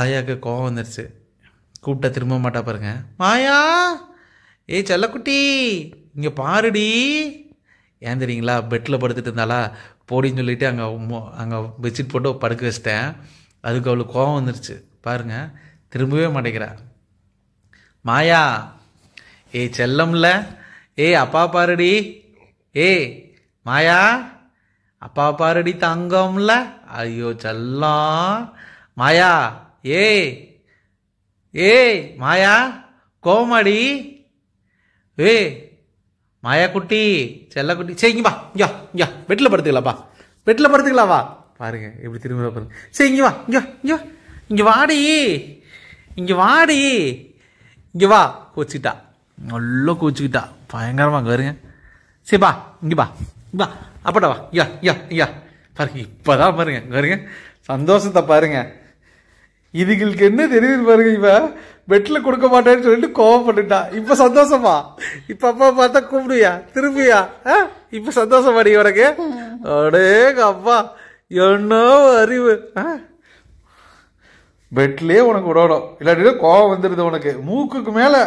ஆயாவுக்கு கோவம் வந்துருச்சு கூப்பிட்டா திரும்ப மாட்டா பாருங்க மாயா ஏய் செல்லக்குட்டி இங்கே பாருடி ஏன் தெரியுங்களா பெட்டில் படுத்துட்டு இருந்தாளா போடின்னு சொல்லிட்டு அங்கே அங்கே பெட்ஷீட் போட்டு படுக்க வச்சிட்டேன் அதுக்கு அவளுக்கு கோவம் வந்துருச்சு பாருங்கள் திரும்பவே மாட்டேங்கிறா மாயா ஏய் செல்லம்ல ஏய் அப்பா பாருடி ஏய் மாயா அப்பா பாருடி தங்கம்ல ஐயோ செல்லம் மாயா ஏய் ஏய் மாயா கோமடி ஏய் குட்டி செல்லக்குட்டி சரி இங்கே வா இங்கே இங்கே பெட்டில் படுத்துக்கலாப்பா பெட்டில் படுத்துக்கலாவா பாருங்க எப்படி திரும்ப பாருங்க செய்யுங்கப்பா இங்கோ வா இங்கே இங்கே வாடி இங்கே வாடி இங்கே வா கோச்சிக்கிட்டா நல்லா கோச்சிக்கிட்டா பயங்கரமாக அங்கே வருங்க சரி பா இங்கே பா வா யா யா யா பாருங்க இப்போதான் பாருங்க வருங்க சந்தோஷத்தை பாருங்க இதுகளுக்கு என்ன தெரியுது பாருங்க இவ பெட்டில் கொடுக்க மாட்டேன்னு சொல்லிட்டு கோவப்பட்டுட்டா இப்போ சந்தோஷமா இப்போ அப்பா பார்த்தா கூப்பிடுவியா திரும்பியா ஆ இப்போ நீ உனக்கு அடேங்க அப்பா என்ன அறிவு ஆ பெட்லேயே உனக்கு விடணும் இல்லாட்டி கோவம் வந்துடுது உனக்கு மூக்குக்கு மேலே